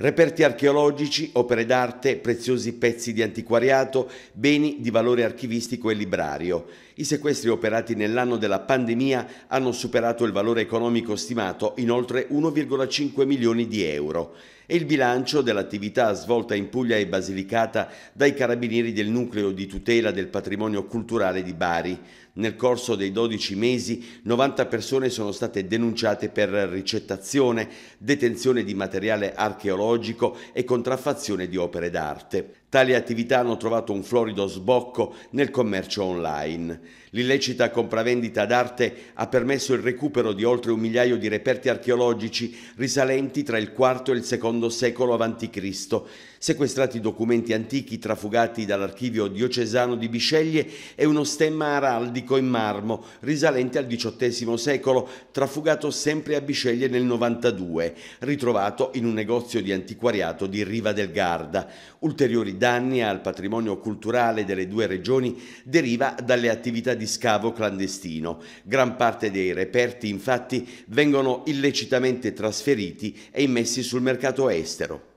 Reperti archeologici, opere d'arte, preziosi pezzi di antiquariato, beni di valore archivistico e librario. I sequestri operati nell'anno della pandemia hanno superato il valore economico stimato in oltre 1,5 milioni di euro e il bilancio dell'attività svolta in Puglia e Basilicata dai carabinieri del nucleo di tutela del patrimonio culturale di Bari. Nel corso dei 12 mesi 90 persone sono state denunciate per ricettazione, detenzione di materiale archeologico e contraffazione di opere d'arte. Tali attività hanno trovato un florido sbocco nel commercio online. L'illecita compravendita d'arte ha permesso il recupero di oltre un migliaio di reperti archeologici risalenti tra il IV e il II secolo a.C., sequestrati documenti antichi trafugati dall'archivio diocesano di Bisceglie e uno stemma araldico in marmo risalente al XVIII secolo, trafugato sempre a Bisceglie nel 92, ritrovato in un negozio di antiquariato di Riva del Garda. Ulteriori danni al patrimonio culturale delle due regioni deriva dalle attività di scavo clandestino. Gran parte dei reperti infatti vengono illecitamente trasferiti e immessi sul mercato estero.